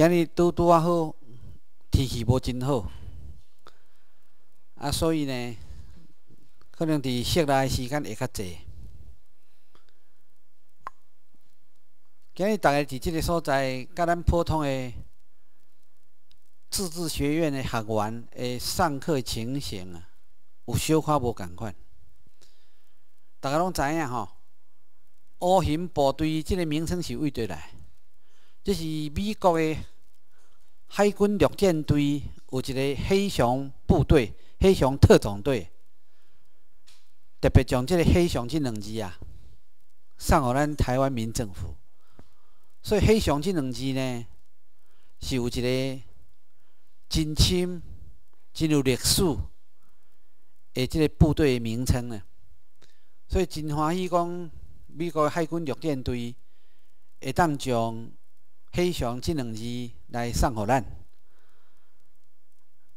今日都拄啊好，天气无真好，啊，所以呢，可能伫室内时间会较侪。今日大家伫即个所在，甲咱普通的自治学院的学员的上课情形啊，有小可无共款。大家拢知影吼，乌云部队即个名称是为倒来，即是美国的。海军陆战队有一个黑熊部队，黑熊特种队，特别将即个“黑熊”即两字啊，送予咱台湾民政府。所以“黑熊”即两字呢，是有一个真深、真有历史的即个部队名称呢。所以真欢喜讲，美国海军陆战队会当将。黑熊这两字来送予咱。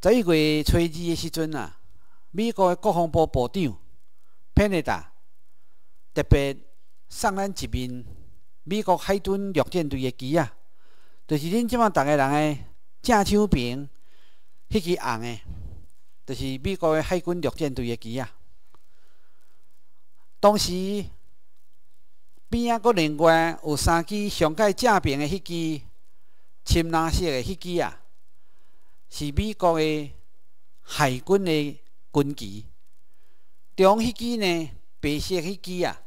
十一月初二的时阵啊，美国的国防部部长佩尼达特别送咱一面美国海军陆战队的旗啊，就是恁即帮大个人诶正手边迄支红诶，就是美国的海军陆战队的旗啊。当时。边啊！佫另外有三支上届正兵的迄支深蓝色的迄支啊，是美国的海军的军旗。中迄支呢，白色迄支啊，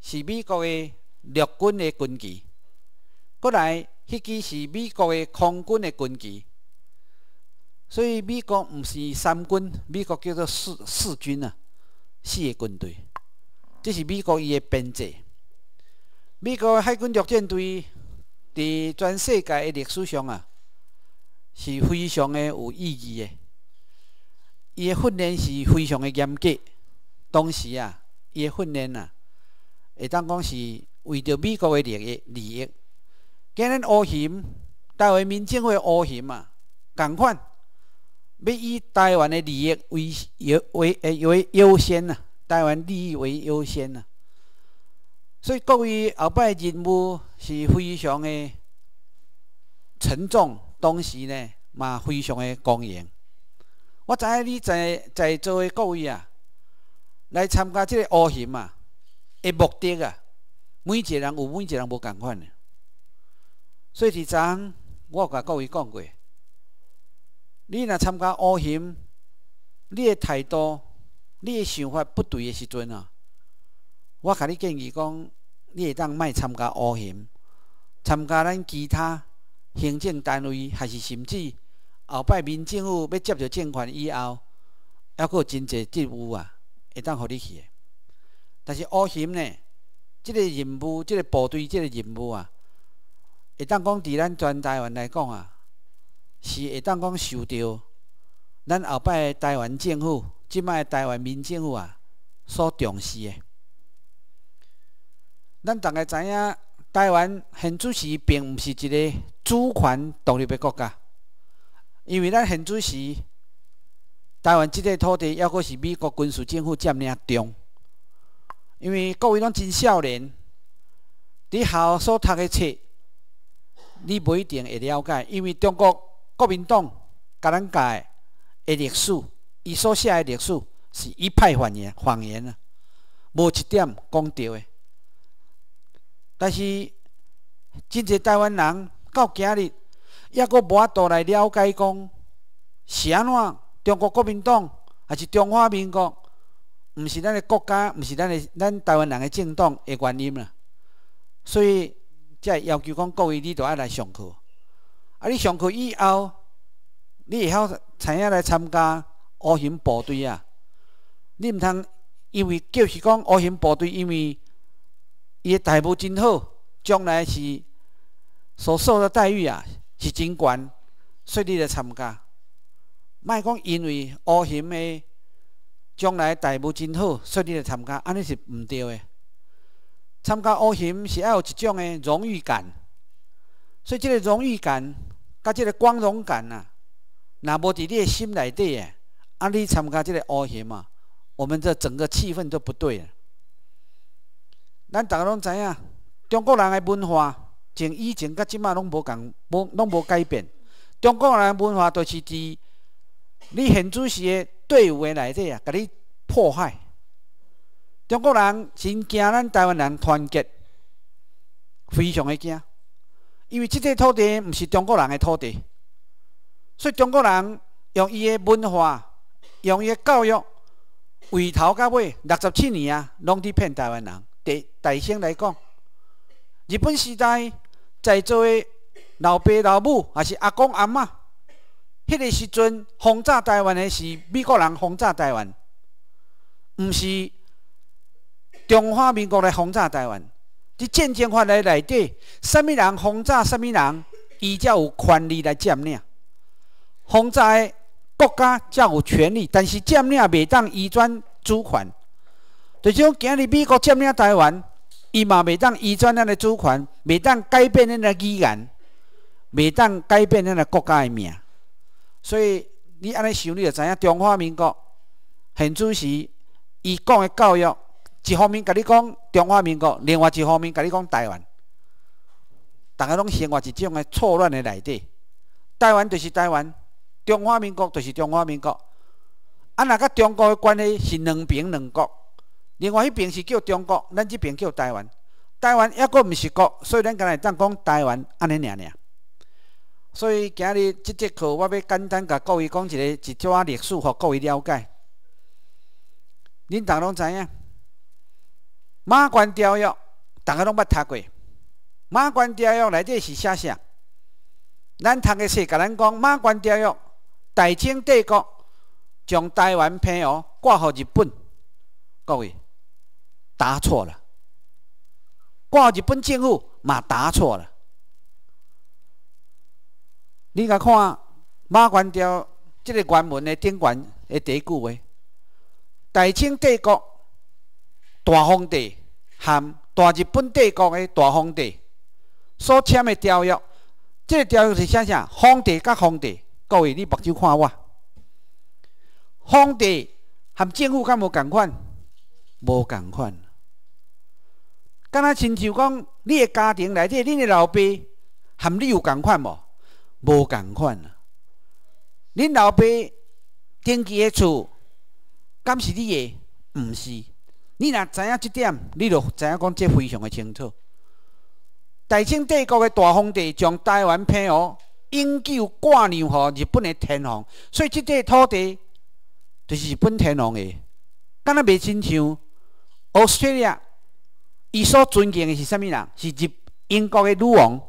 是美国的陆军的军旗。过来迄支是美国的空军的军旗。所以美国毋是三军，美国叫做四四军啊，四个军队。即是美国伊的编制。美国的海军陆战队伫全世界的历史上啊，是非常的有意义的。伊的训练是非常的严格。当时啊，伊的训练啊，会当讲是为着美国的利益利益，跟咱乌行台湾民众的乌行嘛，共款，要以台湾的利益为优为为优先啊，台湾利益为优先啊，所以各位后摆任务是非常的沉重，同时呢嘛非常的光荣。我知影你在在座的各位啊，来参加这个乌习啊，的目的啊，每一个人有每一个人无同款。的。所以之前我甲各位讲过，你若参加乌习，你的态度、你的想法不对的时阵啊。我甲你建议讲，你会当莫参加乌嫌，参加咱其他行政单位，还是甚至后摆民政府要接受政款以后，还阁真济职务啊，会当予你去。但是乌嫌呢，即个任务，即个部队，即个任务啊，会当讲伫咱全台湾来讲啊，是会当讲受到咱后摆台湾政府、即摆台湾民政府啊所重视的。咱大家知影，台湾现主席并毋是一个主权独立的国家，因为咱现主席台湾即块土地，还阁是美国军事政府占领中。因为各位拢真少年，伫校所读的册，你无一定会了解，因为中国国民党、共咱党的历史，伊所写的历史是一派谎言，谎言啊，无一点讲对的。但是，真济台湾人到今日也阁无法度来了解讲，是安怎？中国国民党还是中华民国？毋是咱个国家，毋是咱个咱台湾人的政党的原因啦。所以，即要求讲各位你都要来上课。啊，你上课以后，你会晓知影来参加乌熊部队啊？你毋通因为就是讲乌熊部队因为。伊的待遇真好，将来是所受的待遇啊是真悬，所以来参加。卖讲因为乌协的将来待遇真好，所以来参加，安尼是毋对的。参加乌协是要一种的荣誉感，所以即个荣誉感、甲即个光荣感啊，若无伫你的心内底，安尼参加即个乌协嘛，我们这整个气氛都不对。咱大家拢知影，中国人的文化从以前到即马拢无共，无拢无改变。中国人个文化就是伫你现主席的队伍个内底啊，甲你破坏。中国人真惊咱台湾人团结，非常个惊，因为即块土地毋是中国人的土地，所以中国人用伊的文化、用伊的教育，头到尾六十七年啊，拢伫骗台湾人。大省来讲，日本时代在座的老爸老母还是阿公阿妈，迄个时阵轰炸台湾的是美国人轰炸台湾，毋是中华民国来轰炸台湾。伫战争法的内底，什么人轰炸什么人，伊才有权利来占领。轰炸的国家才有权利，但是占领袂当移转主权。就是讲，今日美国占领台湾，伊嘛未当遗传咱的主权，未当改变咱的语言，未当改变咱的国家诶名。所以你安尼想，你就知影中华民国现主席伊讲诶教育，一方面甲你讲中华民国，另外一方面甲你讲台湾。大家拢生活伫种的错乱诶内底，台湾就是台湾，中华民国就是中华民国。啊，若甲中国诶关系是两平两国。另外，迄边是叫中国，咱即边叫台湾。台湾抑阁毋是国，所以咱家来怎讲台湾安尼尔尔。所以今日这节课，我要简单甲各位讲一个一段历史，互各位了解。恁个拢知影，马关条约，大家拢捌听过。马关条约内底是啥啥？咱读个是甲咱讲，马关条约，大清帝国将台湾澎湖挂互日本，各位。答错了，挂日本政府嘛答错了。你甲看《马关条即这个原文的顶端的第一句：话：大清帝国大皇帝含大日本帝国的大皇帝所签的条约，这个条约是啥啥？皇帝甲皇帝，各位你目睭看我，皇帝含政府，敢无共款？无共款。敢若亲像讲，你的家庭内底，恁的老爸含你有共款无？无共款。啊！恁老爸登记的厝，敢是你的？毋是。你若知影即点，你就知影讲这非常的清楚。大清帝国的大皇帝将台湾配哦，永久割让予日本的天皇，所以这块土地就是日本天皇的。敢若袂亲像 Australia？伊所尊敬的是啥物人？是日英国的女王。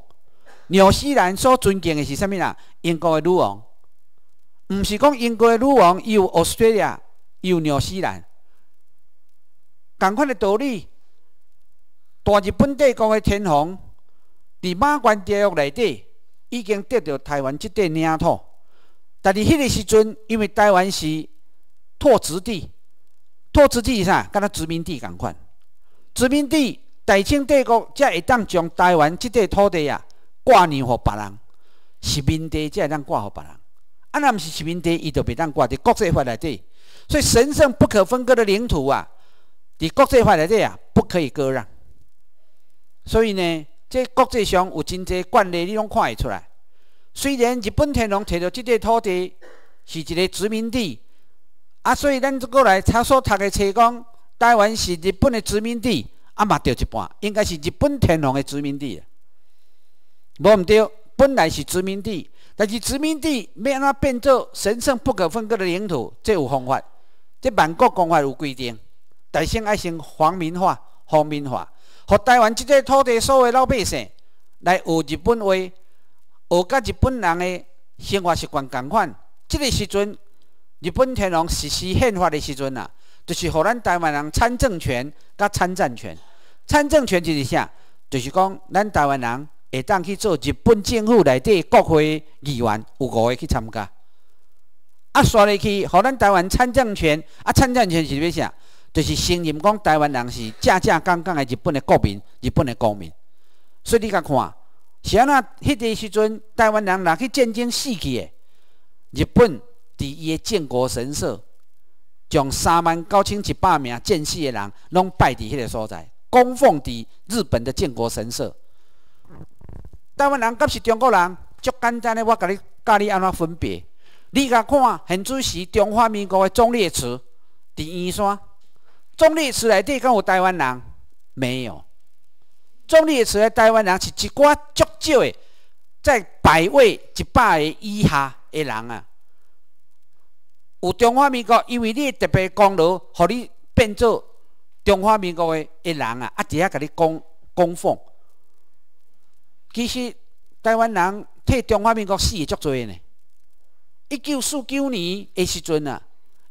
纽西兰所尊敬的是啥物人？英国的女王。毋是讲英国的女王，伊有 Australia，伊有纽西兰。共款的道理。大日本帝国的天皇，伫马关条约内底，已经得到台湾即块领土。但是迄个时阵，因为台湾是拓殖地，拓殖地是啥？敢若殖民地，共款。殖民地，大清帝国才会当将台湾这块土地啊挂念乎别人，殖民地才会当挂乎别人。啊，那毋是殖民地，伊就袂当挂伫国际化的底。所以神圣不可分割的领土啊，伫国际化内底啊，不可以割让。所以呢，这国际上有真侪惯例，你拢看会出来。虽然日本天皇摕到这块土地是一个殖民地，啊，所以咱即过来差所读的书讲。台湾是日本的殖民地，也嘛对一半，应该是日本天皇的殖民地。无毋对，本来是殖民地，但是殖民地要安怎变做神圣不可分割的领土？这有方法，这万国公法有规定。首先，要先皇民化、皇民化，互台湾这块土地所有老百姓来学日本话，学甲日本人的生活习惯共款。这个时阵，日本天皇实施宪法的时阵啊。就是予咱台湾人参政权、甲参战权。参政权就是啥？就是讲咱台湾人会当去做日本政府内底国会议员，有五个去参加。啊，刷入去，予咱台湾参政权。啊，参战权是欲啥？就是承认讲台湾人是正正刚刚的日本的国民，日本的公民。所以你甲看，是安那迄个时阵，台湾人若去战争死去的，日本伫伊的靖国神社。将三万九千一百名建士的人，拢拜伫迄个所在，供奉伫日本的靖国神社。台湾人甲是中国人，足简单嘞，我甲你，教你安怎分别。你甲看，现在是中华民国的忠烈祠，在燕山。忠烈祠内底敢有台湾人？没有。忠烈祠的台湾人是一寡足少的，在百位一百个以下的人啊。有中华民国，因为你特别功劳，互你变做中华民国诶一人啊，啊，直下甲你供供奉。其实台湾人替中华民国死足多呢。一九四九年诶时阵啊，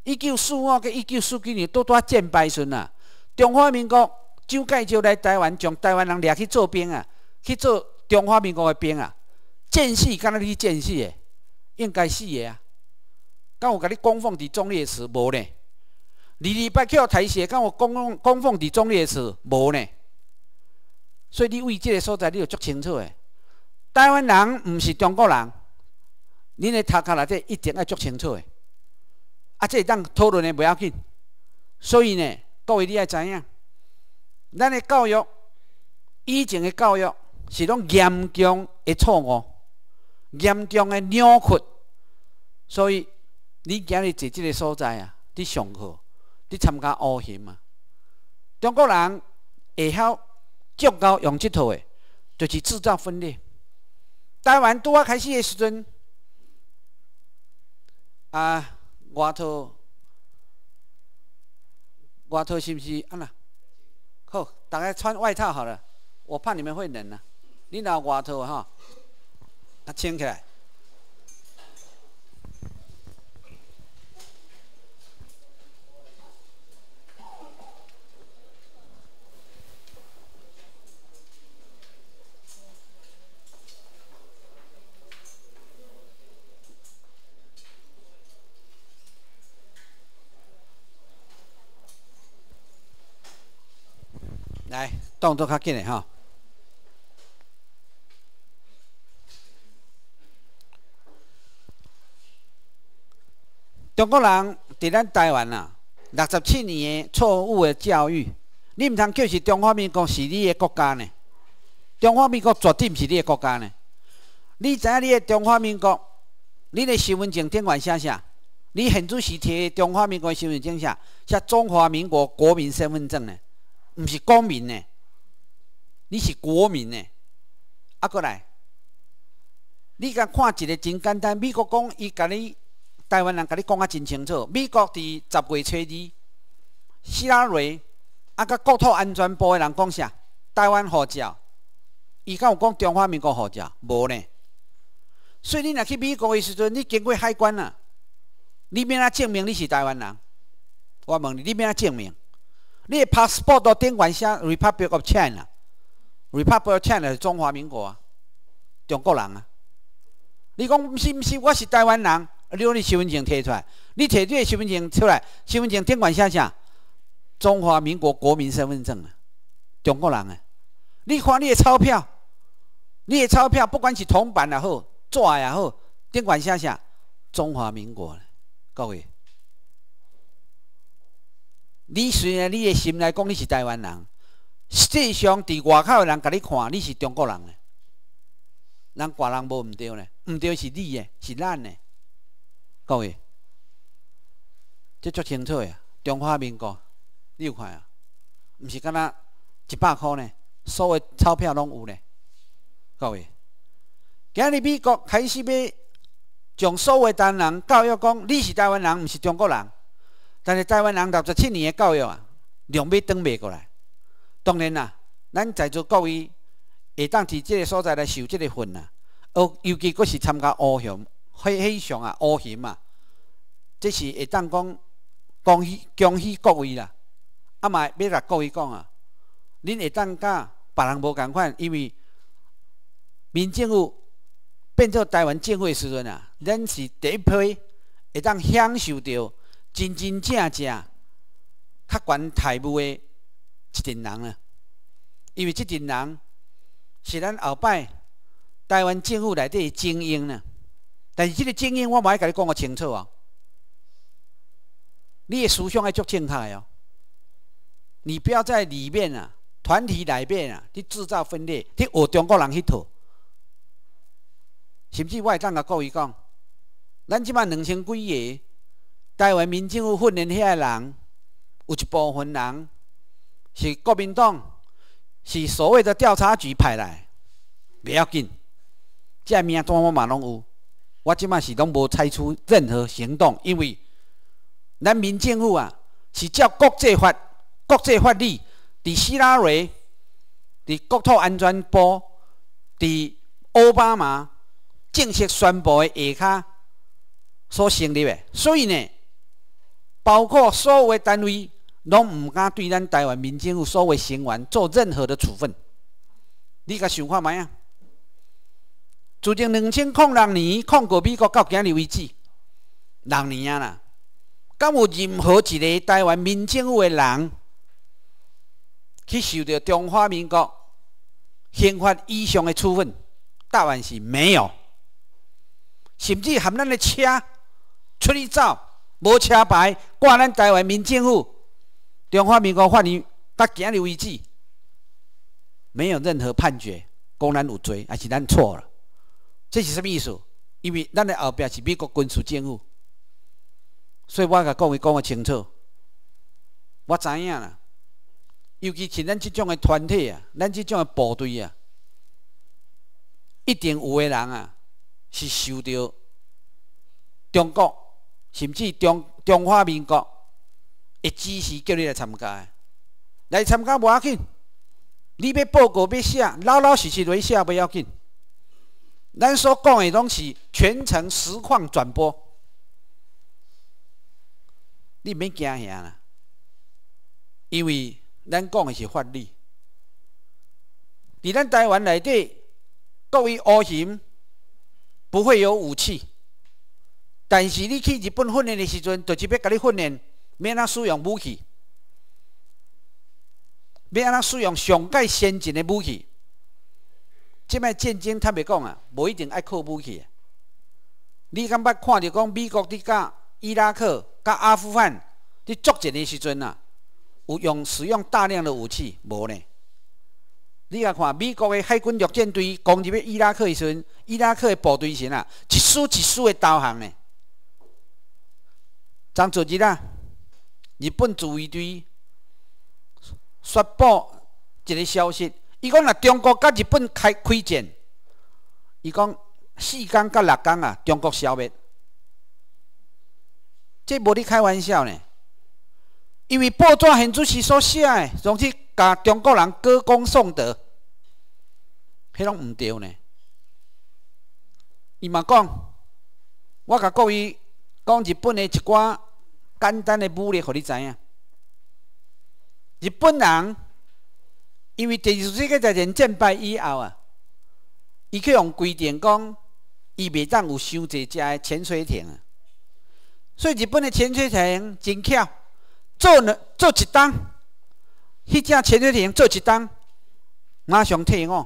一九四五甲一九四九年都多战败时阵啊，中华民国蒋介石来台湾，将台湾人掠去做兵啊，去做中华民国诶兵啊，战死敢若你战死诶，应该死诶啊。敢有甲你供奉伫忠烈祠无呢？二二八去台西，敢有供奉供奉伫忠烈祠无呢？所以你为即个所在，你要足清楚个。台湾人毋是中国人，恁诶头壳内底一定要足清楚个。啊，即个当讨论诶，袂要紧。所以呢，各位你爱知影，咱诶教育以前诶教育是种严重诶错误，严重诶扭曲，所以。你今日坐即个所在啊，伫上课，伫参加奥行嘛。中国人会晓足够用即套诶，就是制造分裂。台湾多始的时阵啊，外套，外套是不是安啦？好，大家穿外套好了，我怕你们会冷啊。你拿外套哈，啊，穿起来。来，动作较紧的哈！中国人伫咱台湾啊，六十七年的错误的教育，你毋通叫是中华民国是你的国家呢？中华民国绝对毋是你的国家呢！你知影你的中华民国，你的身份证顶玩写啥？你现主席提中华民国身份证写写中华民国国民身份证呢？毋是公民呢，你是国民呢？啊，过来，你甲看一个真简单。美国讲，伊甲你台湾人甲你讲啊真清楚。美国伫十月初二，希拉瑞啊甲国土安全部的人讲啥？台湾护照，伊敢有讲中华民国护照？无呢。所以你若去美国嘅时阵，你经过海关啊，你要啊证明你是台湾人。我问你，你要啊证明？你 passport 到电管下 republic of China，republic of China 是中华民国啊，中国人啊。你讲是是我是台湾人，你用你身份证提出来，你提你的身份证出来，身份证电管下啥？中华民国国民身份证啊，中国人啊。你看你的钞票，你的钞票不管是铜板也好，纸也好，电管下啥？中华民国，各位。你虽然你的心来讲，你是台湾人，实际上，伫外口的人甲你看，你是中国人呢。人外人无毋对呢，毋对是你的，是咱的。各位，这足清楚啊！中华民国，你有看啊？毋是敢若一百箍呢？所有钞票拢有呢。各位，今日美国开始要从所有湾人教育讲，你是台湾人，毋是中国人。但是台湾人六十七年的教育啊，两马转袂过来。当然啦，咱在座各位会当伫即个所在来受即个训啊。哦，尤其阁是参加欧项、黑黑上啊、欧项啊，即是会当讲讲讲喜各位啦。啊嘛，要来各位讲啊，恁会当甲别人无共款，因为民政府变做台湾政府的时阵啊，恁是第一批会当享受到。真真正正较管台务的一群人啊，因为这群人是咱后摆台湾政府内底的精英啊。但是这个精英，我嘛要甲你讲个清楚哦，你的思想要足清确哦，你不要在里面啊团体里面啊去制造分裂，去学中国人迄套，甚至我会当甲故意讲，咱即满两千几个。台湾民政府训练遐个人，有一部分人是国民党，是所谓的调查局派来，不要紧，这名单我嘛拢有。我即摆是拢无采取任何行动，因为咱民政府啊，是照国际法、国际法律，伫希拉蕊、伫国土安全部、伫奥巴马正式宣布的下骹所成立的，所以呢。包括所有的单位，拢毋敢对咱台湾民政府所有成员做任何的处分。你甲想看卖啊？自从两千零六年控过美国到今日为止，六年啊啦，敢有任何一个台湾民政务的人去受到中华民国宪法以上的处分？答案是没有，甚至含咱的车出去走。无车牌，挂咱台湾民政府、中华民国法院到今日为止，没有任何判决，公然有罪，还是咱错了？这是什么意思？因为咱的后壁是美国军事政府，所以我甲各位讲个清楚，我知影啦。尤其是咱即种个团体啊，咱即种个部队啊，一定有个人啊，是受着中国。甚至中中华民国会支持叫你来参加，来参加无要紧，你要报告要写，老老实实来写不要紧。咱所讲的东西全程实况转播，你免惊吓啦，因为咱讲的是法律。在咱台湾内底，各位恶行不会有武器。但是你去日本训练的时阵，就是要甲你训练免安使用武器，免安使用上界先进的武器。即摆战争坦白讲啊，无一定爱靠武器。你敢捌看到讲美国伫个伊拉克、甲阿富汗伫作战的时阵啊，有用使用大量的武器无呢？你啊看美国的海军陆战队攻入去伊拉克的时阵，伊拉克的部队是啊，一束一束的导航呢？当昨日啊，日本自卫队发布一个消息，伊讲若中国甲日本开开战，伊讲四天甲六天啊，中国消灭，这无咧开玩笑呢。因为报纸现主席所写诶，总是甲中国人歌功颂德，迄拢毋对呢。伊嘛讲，我甲各位讲日本诶一寡。简单的武力，互你知影。日本人因为第二次世界大战战败以后啊，伊去用规定讲，伊未当有伤一只的潜水艇啊。所以日本的潜水艇真巧，做做一单，迄只潜水艇做一单，马上退伍，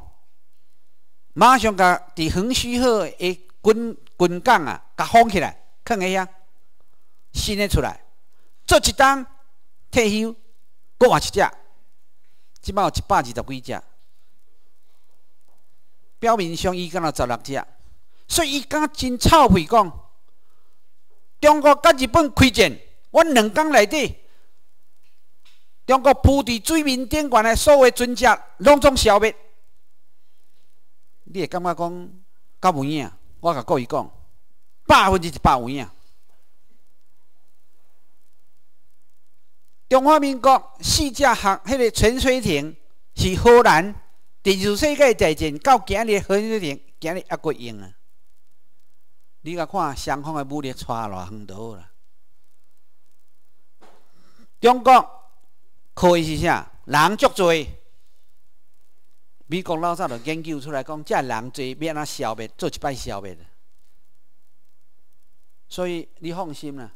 马上甲伫远水河的军军港啊，甲封起来，囥喺遐。新的出来，做一单退休，搁换一只，即摆有一百二十几只。表面上伊敢了十六只，所以伊敢真臭屁讲，中国甲日本开战，我两天内底，中国铺伫水面顶悬诶所有船只拢总消灭。你会感觉讲，较有影？我甲各位讲，百分之一百有影。中华民国四架航，迄个潜水艇是荷兰。第二次世界大战到今日，潜水艇今日还阁用啊！你甲看双方的武力差偌远多啦。中国可以是啥？人足罪，美国佬早著研究出来，讲这人罪要哪消灭，做一摆消灭。所以你放心啦。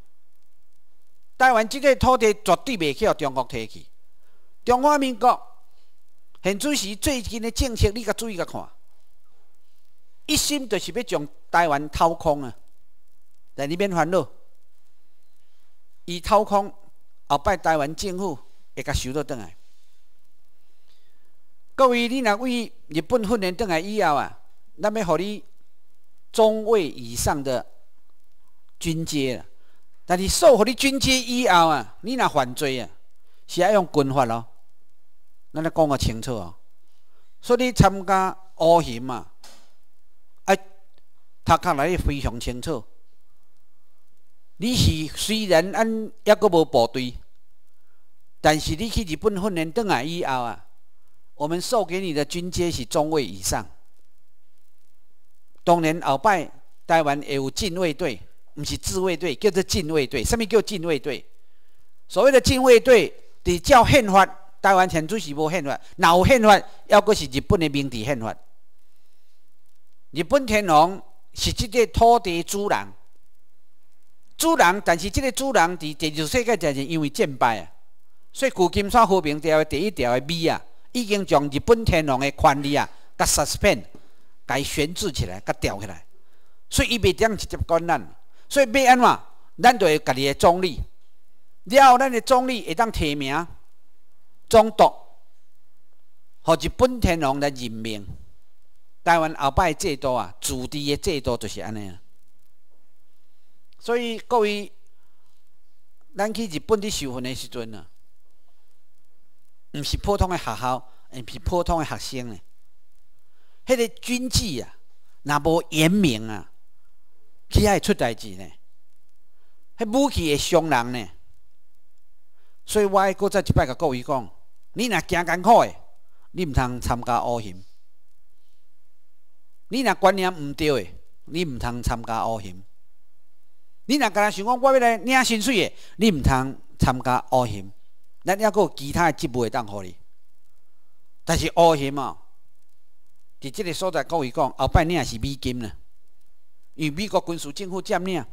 台湾即个土地绝对袂去，互中国摕去。中华民国现主席最近的政策，你甲注意甲看，一心就是要将台湾掏空啊！在你免烦恼，伊掏空后摆，台湾政府会甲收倒转来。各位，你若为日本训练倒来以后啊，咱要互你中尉以上的军阶。但是授予你军阶以后啊，你若犯罪啊，是要用军法咯。咱来讲个清楚哦，所以参加乌行嘛，啊，他看来非常清楚。你是虽然按还阁无部队，但是你去日本训练回来以后啊，我们授给你的军阶是中尉以上。当然，后摆台湾也有禁卫队。毋是自卫队，叫做禁卫队。什么叫禁卫队？所谓的禁卫队，伫照宪法。台湾前主席无宪法，哪有宪法？还阁是日本的明治宪法。日本天皇是这个土地主人，主人，但是这个主人在二球世界就是因为战败啊，所以《旧金山和平条约》第一条的“尾啊，已经从日本天皇的权力啊，甲 suspend，甲悬置起来，甲吊起来，所以伊袂得直接管难。所以要安怎，咱就家己的总理，了后咱的总理会当提名，总督，或日本天皇来任命。台湾摆的制度啊，主地的制度就是安尼。啊。所以各位，咱去日本伫受训的时阵啊，毋是普通的学校，毋是普通的学生，迄个军纪啊，若无严明啊。起来出代志呢！迄武器会伤人呢，所以，我再一摆甲各位讲：，你若惊艰苦的，你毋通参加乌行；你若观念毋对的，你毋通参加乌行；你若敢若想讲我要来领薪水的，你毋通参加乌行。咱也有其他诶职务会当互你，但是乌行哦，在即个所在各位讲，后摆你也是美金呢。由美国军事政府占领，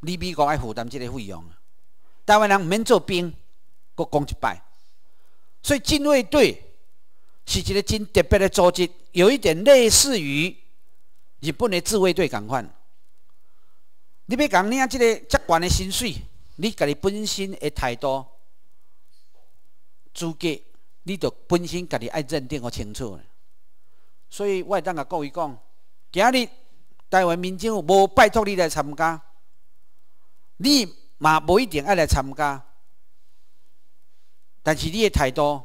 你美国爱负担这个费用，台湾人毋免做兵，阁讲一摆，所以警卫队是一个真特别的组织，有一点类似于日本的自卫队咁款。你要讲你啊，这个职官的薪水，你家己本身的态度、资格，你都本身家己爱认定清楚。所以我当甲各位讲，今日。台湾民政府无拜托你来参加，你嘛无一定爱来参加。但是你的态度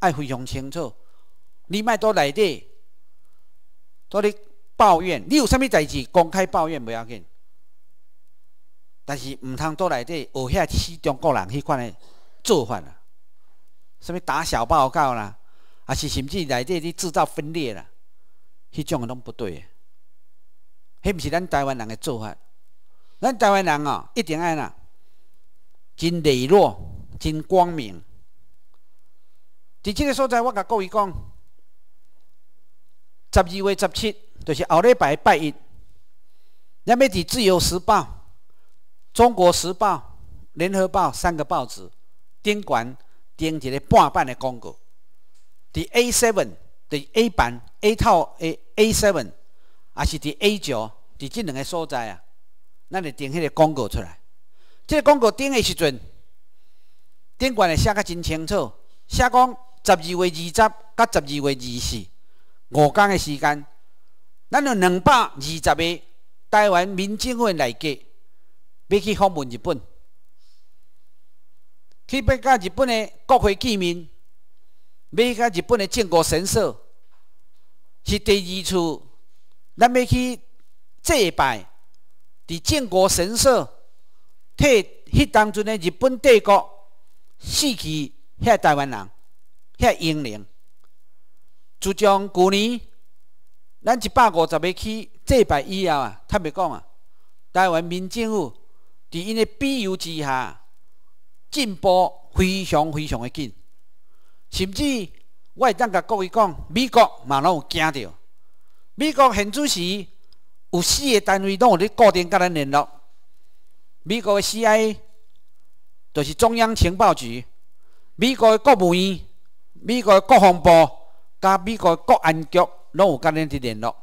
爱非常清楚，你莫到内底到你抱怨，你有啥物代志公开抱怨袂要紧。但是毋通到内底学遐死中国人迄款的做法啊，啥物打小报告啦，啊是甚至内底你制造分裂啦，迄种拢不对。迄不是咱台湾人的做法。咱台湾人啊，一定安呐，真磊落，真光明。伫这个所在，我甲各位讲，十二月十七，就是后礼拜拜一。咱要伫《自由时报》、《中国时报》、《联合报》三个报纸，顶悬登一个半半的广告。伫 A seven，A 版 A 套 A A seven。啊是伫 A 角伫即两个所在啊，咱就定迄个广告出来。即个广告定的时阵，电管写甲真清楚，写讲十二月二十到十二月二十四五工的时间，咱有两百二十个台湾民进的来客，要去访问日本，去要甲日本的国会见面，要甲日本的靖国神社，是第二次。咱要去祭拜，伫靖国神社替迄当阵的日本帝国死去遐台湾人遐英灵。自从旧年，咱一百五十个去祭拜以后啊，坦白讲啊，台湾民政府伫因的庇佑之下，进步非常非常的紧，甚至我会当甲各位讲，美国嘛拢有惊着。美国现主席有四个单位拢有咧固定甲咱联络。美国的 CIA，就是中央情报局；美国的国务院、美国的国防部、加美国的国安局，拢有甲咱伫联络。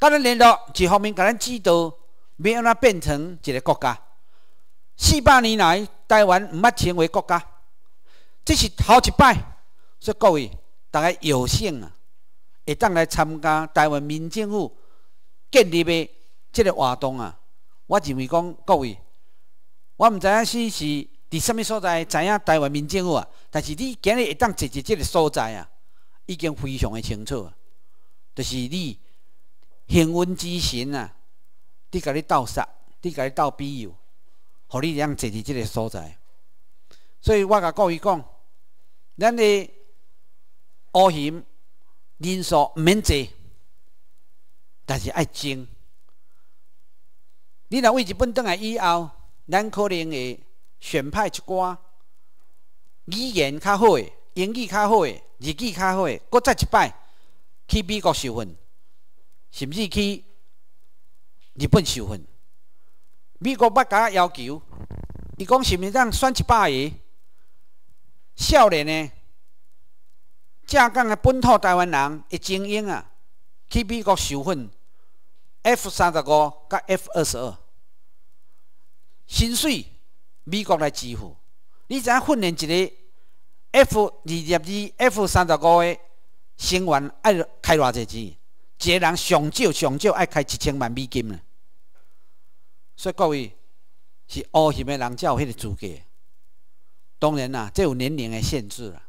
甲咱联络一方面甲咱指导，安怎变成一个国家。四百年来，台湾毋捌成为国家，这是头一摆。说各位，大家有幸啊！会当来参加台湾民政府建立的即个活动啊！我认为讲各位，我毋知影是是伫什物所在知影台湾民政府啊，但是你今日会当坐伫即个所在啊，已经非常的清楚啊，就是你幸运之神啊，伫甲你斗杀，伫甲你斗比优，互你样坐伫即个所在。所以我甲各位讲，咱的乌险。人数毋免济，但是爱精。你若为日本党来以后咱可能会选派一寡语言较好诶，英语较好诶，日语较好搁再一摆去美国受训，甚至去日本受训。美国国家要求，伊讲是毋是咱选一百个少年呢？浙江的本土台湾人一精英啊，去美国受训，F 三十五甲 F 二十二，薪水美国来支付。你知影训练一个 F 二十二、F 三十五的成员爱开偌侪钱？一个人上少上少爱开一千万美金。呢。所以各位是乌系的人才有迄个资格。当然啦，即有年龄的限制啦。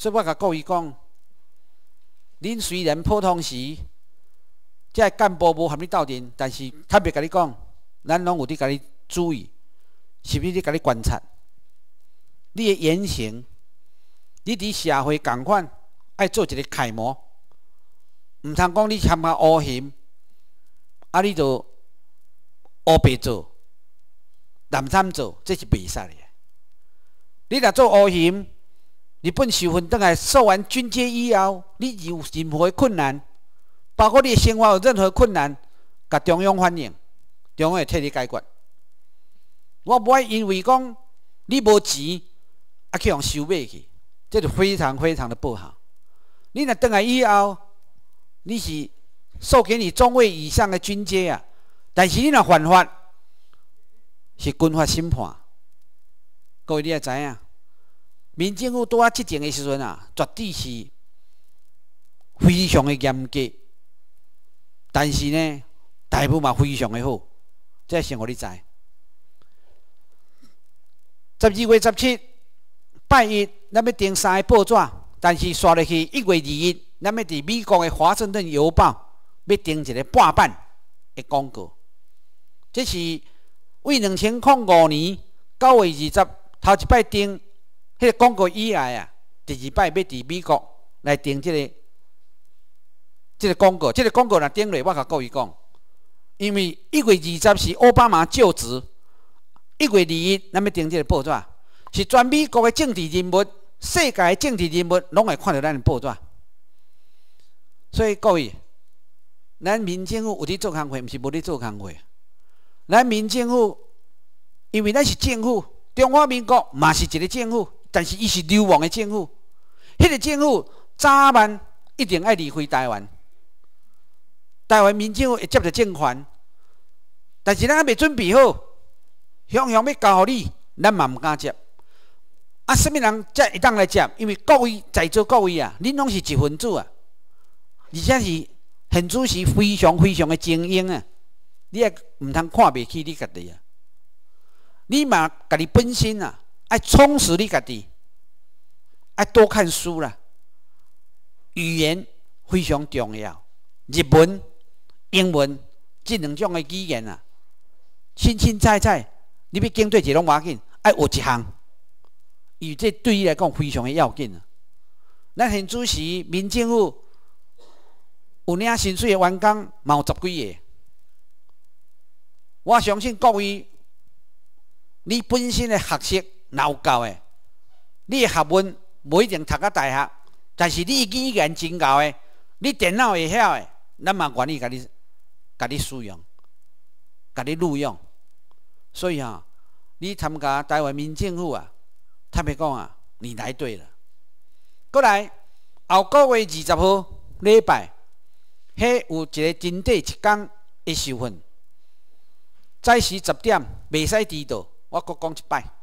所以，我甲各位讲，恁虽然普通时，即个干部无和你斗阵，但是他袂甲你讲，咱拢有伫甲你注意，是毋是伫甲你观察？你的言行，你伫社会共款，爱做一个楷模，毋通讲你参加乌行，啊，你就乌白做，难参做，这是袂使的。你若做乌行，日本收复回来，受完军阶以后，你有任何困难，包括你生活有任何困难，甲中央反映，中央会替你解决。我不会因为讲你无钱，而去用收买去，这是非常非常的不好。你若回来以后，你是授给你中尉以上的军阶啊，但是你若犯法，是军法审判。各位你也知影。民政府拄仔执政的时阵啊，绝对是非常的严格。但是呢，态度嘛非常的好，即先互你知。十二月十七拜一，咱要登《三个报纸，但是刷入去一月二一，咱要伫美国的《华盛顿邮报》要登一个半版的广告。即是为两千零五年九月二十头一摆登。迄个广告以来啊，第二摆要伫美国来订即个即个广告，即个广告若订落，我甲各位讲，因为一月二十是奥巴马就职，一月二一咱要订即个报纸，是全美国的政治人物、世界的政治人物拢会看到咱的报纸。所以各位，咱民政府有伫做工会，毋是无伫做工会。咱民政府，因为咱是政府，中华民国嘛是一个政府。但是，伊是流亡的政府，迄个政府早晚一定爱离开台湾。台湾民政府会接着政权，但是咱未准备好，想想要交你，咱嘛毋敢接。啊，什物人则会当来接？因为各位在座各位啊，恁拢是一分子啊，而且是现主席非常非常的精英啊，你也毋通看袂起你家己啊，你嘛家己本身啊。爱充实你家己，爱多看书啦。语言非常重要，日文、英文这两种的语言啊，清清菜菜，你别针对一种要紧，爱学一项，以这对你来讲非常的要紧。咱现主持民政府有领薪水的员工嘛有十几个，我相信各位，你本身的学习。老教诶，你学问无一定读到大学，但是你语言真教诶，你电脑会晓诶，咱嘛愿意给你、甲你使用、给你录用。所以哈，你参加台湾民政府啊，坦白讲啊，你来对了。过来，后个月二十号礼拜，迄有一个真体一天一授训，早时十点袂使迟到。我再讲一摆。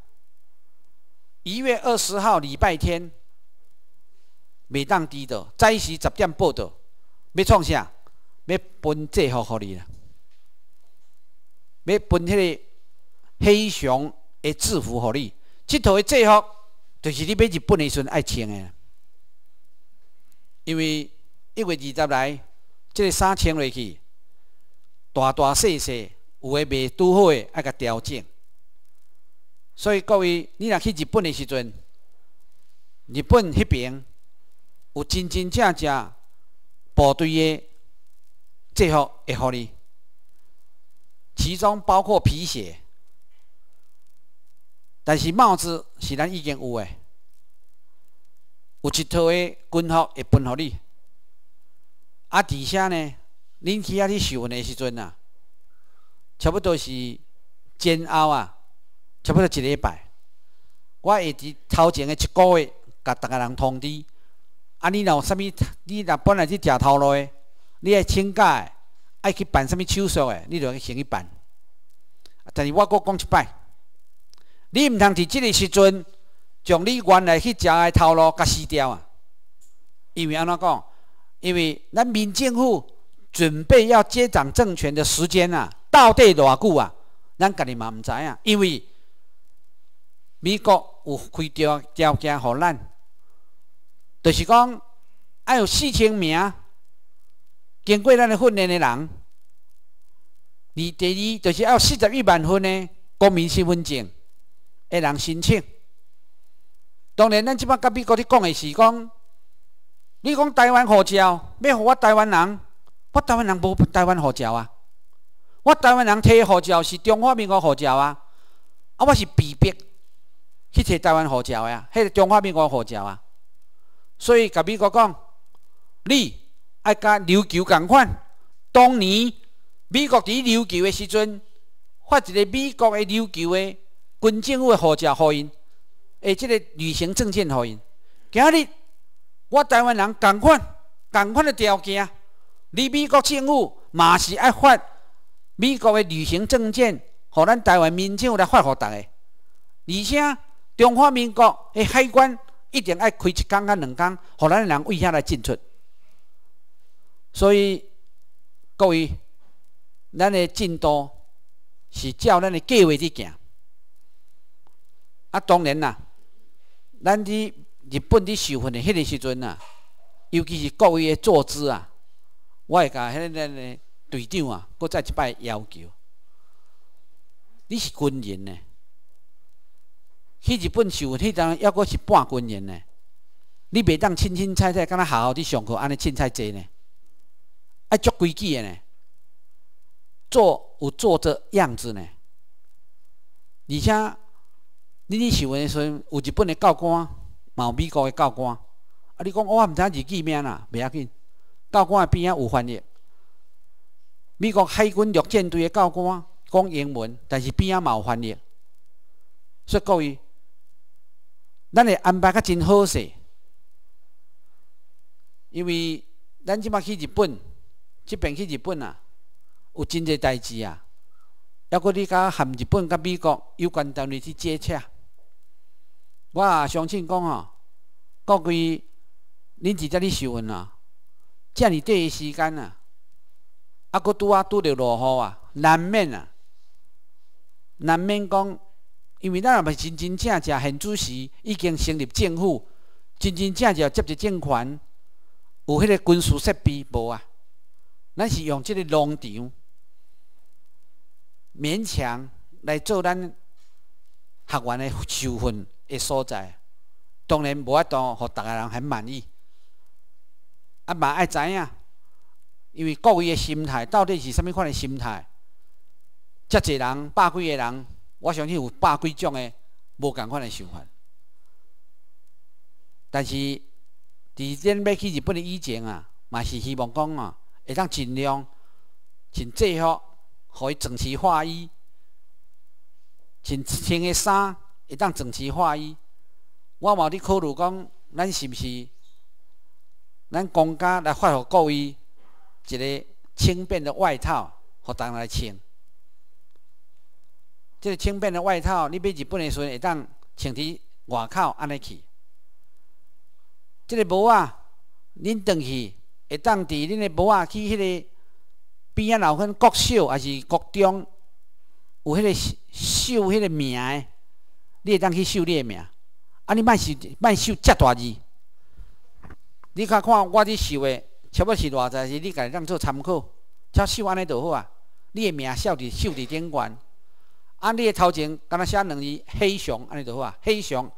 一月二十号礼拜天，袂当住的，早时十点报道，要创啥？要分制服给你啦，要分迄个黑熊的制服合你。这套制服就是你买日本的时爱穿的，因为一月二十来，这个衫穿落去，大大小小有诶未拄好诶一调整。所以各位，你若去日本的时阵，日本迄边有真真正正部队的制服会互你，其中包括皮鞋，但是帽子是咱已经有的，有一套的军服会分互你。啊，而且呢，恁去遐去受的时阵啊，差不多是煎熬啊。差不多一礼拜，我会伫头前的一个月，甲逐个人通知，啊，你若有啥物，你若本来去食头路诶，你爱请假的，爱去办啥物手术诶，你就去先去办。但是，我阁讲一摆，你毋通伫即个时阵，将你原来去食的头路甲撕掉啊！因为安怎讲？因为咱民政府准备要接掌政权的时间啊，到底偌久啊？咱家己嘛毋知影，因为。美国有开条条件予咱，就是讲要有四千名经过咱的训练的人，而第二就是要有四十一万分的公民身份证的人申请。当然，咱即摆甲美国伫讲的是讲，你讲台湾护照要互我台湾人，我台湾人无台湾护照啊，我台湾人摕护照是中华民国护照啊，啊，我是被逼。迄个台湾护照啊，迄个中华民国护照啊，所以甲美国讲，你爱甲琉球共款，当年美国伫琉球的时阵，发一个美国的琉球的军政府的护照互因，诶，即个旅行证件互因。今日我台湾人共款，共款的条件你美国政府嘛是爱发美国的旅行证件，互咱台湾民众来发互逐个，而且。中华民国的海关一定爱开一天啊、两天，让咱人为遐来进出。所以各位，咱的进度是照咱的计划去行。啊，当然啦，咱去日本去受训的迄个时阵啊，尤其是各位的坐姿啊，我会甲迄个咱的队长啊，搁再一摆要求。你是军人呢。去日本受课，迄阵抑阁是半军人呢。你袂当清清彩彩，敢若好好伫上课，安尼凊彩坐呢？啊，足规矩的呢。做有做这样子呢。而且，你去受的时阵，有日本的教官，嘛有美国的教官。啊，你讲我毋知日记名啦，袂要紧。教官边仔有翻译。美国海军陆战队的教官讲英文，但是边仔嘛有翻译。所以各位。咱会安排较真好势，因为咱即马去日本，即边去日本啊，有真侪代志啊，犹过你甲含日本、甲美国有关单位去接洽。我也相信讲吼，各位，恁伫遮哩受困啊，遮尔短时间啊，犹过拄啊拄到落雨啊，难免啊，难免讲。因为咱若嘛是真真正正现主席已经成立政府，真真正正接住政权，有迄个军事设备无啊？咱是用即个农场勉强来做咱学员的受训的所在，当然无法度互大家人很满意。啊嘛爱知影，因为各位的心态到底是甚物款的心态？遮济人百几个人。我相信有百几种诶，无共款诶想法。但是伫咱要去日本以前啊，嘛是希望讲啊，会当尽量穿制服，互伊整齐划一，穿穿诶衫，会当整齐划一。我嘛伫考虑讲，咱是毋是，咱公家来发互各位一个轻便的外套，互人来穿。轻便的外套，你买日本时穿会当穿伫外口安尼去。这个帽啊，恁回去会当伫恁的帽啊去迄个边仔老款国少还是国中有迄个绣迄个名，的，你会当去绣你的名。啊，你莫绣莫绣遮大字。你看看我伫绣的，差不多是偌侪，你家当做参考。遮绣安尼就好啊。你的名绣伫绣伫顶悬。啊，你的头像，敢若写两字黑熊，安尼就好啊。黑熊，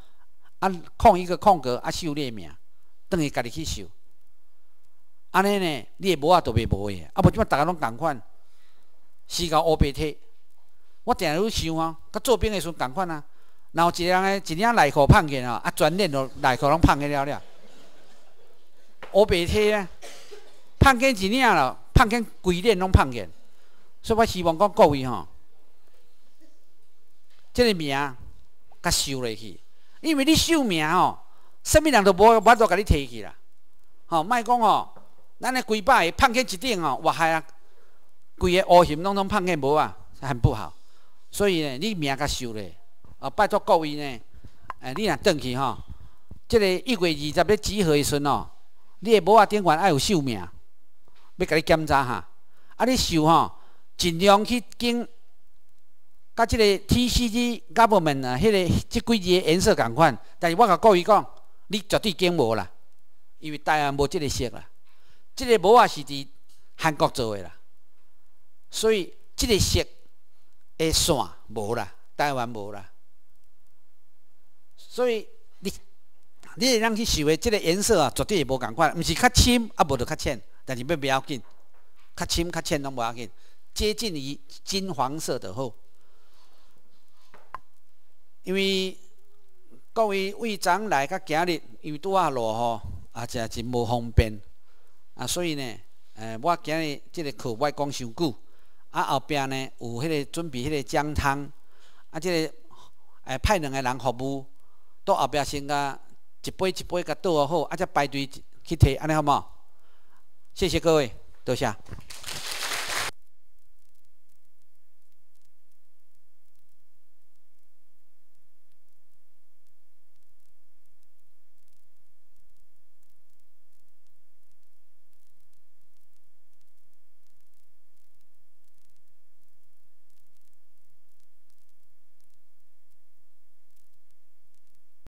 啊空一个空格啊，修你的名，等下家己去修。安尼呢，你的无啊都袂无的，啊，无即款逐家拢同款，是到乌白体。我定下想啊，甲兵的时阵同款啊。然后一领个一领内裤胖起啊，啊全脸都内裤拢胖起了了。乌白体啊，胖起一领了，胖起规脸拢胖起。所以我希望讲各位吼。这个命甲收来去，因为你寿名吼，什物人都无，法度甲你提去啦。吼，莫讲吼，咱咧规百个胖起一顶吼，哇嗨啊，规个乌形拢拢胖起无啊，很不好。所以呢，你命较寿咧。啊，拜托各位呢，哎，你若转去吼，这个一月二十日集合的时阵哦，你的某啊顶关爱有寿命，要甲你检查下。啊，你寿吼，尽量去跟。啊！即个 T.C.G. government 啊，迄个即几日颜色共款，但是我甲各位讲，你绝对见无啦，因为台湾无即个色啦。即个帽啊是伫韩国做的啦，所以即个色的线无啦，台湾无啦。所以你你会通去想诶，即个颜色啊，绝对无共款，毋是较深啊，无就较浅，但是要不要紧，较深较浅拢无要紧，接近于金黄色就好。因为各位为长来甲今日，因为都阿落雨，啊，这真无方便，啊，所以呢，呃，我今日即个课我讲伤久，啊，后壁呢有迄个准备迄个姜汤，啊，即个诶派两个人服务，到后壁先甲一杯一杯甲倒好，啊，再排队去摕，安尼好冇？谢谢各位，多谢。